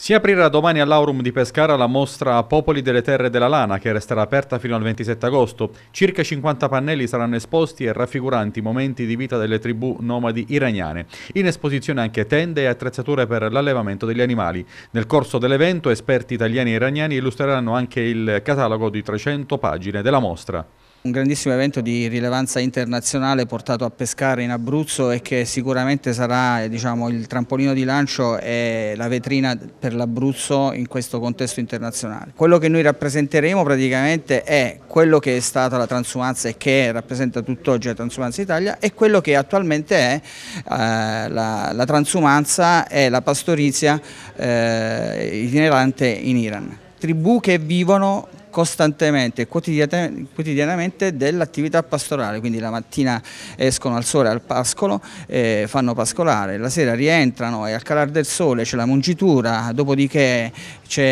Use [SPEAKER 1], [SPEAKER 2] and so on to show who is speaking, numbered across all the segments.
[SPEAKER 1] Si aprirà domani all'Aurum di Pescara la mostra Popoli delle Terre della Lana che resterà aperta fino al 27 agosto. Circa 50 pannelli saranno esposti e raffiguranti momenti di vita delle tribù nomadi iraniane. In esposizione anche tende e attrezzature per l'allevamento degli animali. Nel corso dell'evento esperti italiani e iraniani illustreranno anche il catalogo di 300 pagine della mostra
[SPEAKER 2] un grandissimo evento di rilevanza internazionale portato a pescare in Abruzzo e che sicuramente sarà diciamo, il trampolino di lancio e la vetrina per l'Abruzzo in questo contesto internazionale. Quello che noi rappresenteremo praticamente è quello che è stata la transumanza e che rappresenta tutt'oggi la transumanza Italia e quello che attualmente è eh, la, la, transumanza e la pastorizia eh, itinerante in Iran. Tribù che vivono costantemente e quotidianamente dell'attività pastorale, quindi la mattina escono al sole al pascolo, eh, fanno pascolare, la sera rientrano e al calare del sole c'è la mungitura, dopodiché c'è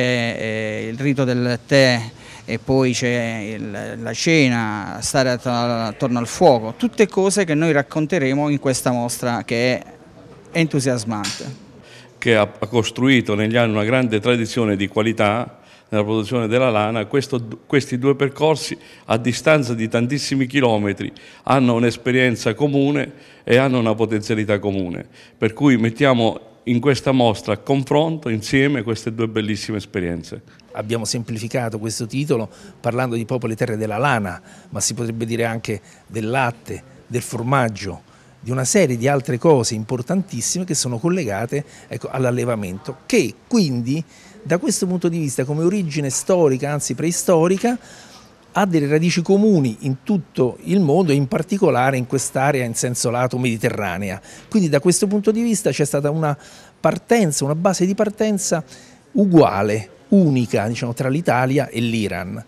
[SPEAKER 2] eh, il rito del tè e poi c'è la cena, stare attorno al fuoco, tutte cose che noi racconteremo in questa mostra che è entusiasmante.
[SPEAKER 3] Che ha costruito negli anni una grande tradizione di qualità nella produzione della lana, questo, questi due percorsi a distanza di tantissimi chilometri hanno un'esperienza comune e hanno una potenzialità comune, per cui mettiamo in questa mostra a confronto insieme
[SPEAKER 4] queste due bellissime esperienze. Abbiamo semplificato questo titolo parlando di popoli terre della lana, ma si potrebbe dire anche del latte, del formaggio, di una serie di altre cose importantissime che sono collegate ecco, all'allevamento, che quindi da questo punto di vista come origine storica, anzi preistorica, ha delle radici comuni in tutto il mondo e in particolare in quest'area in senso lato mediterranea. Quindi da questo punto di vista c'è stata una partenza, una base di partenza uguale, unica diciamo, tra l'Italia e l'Iran.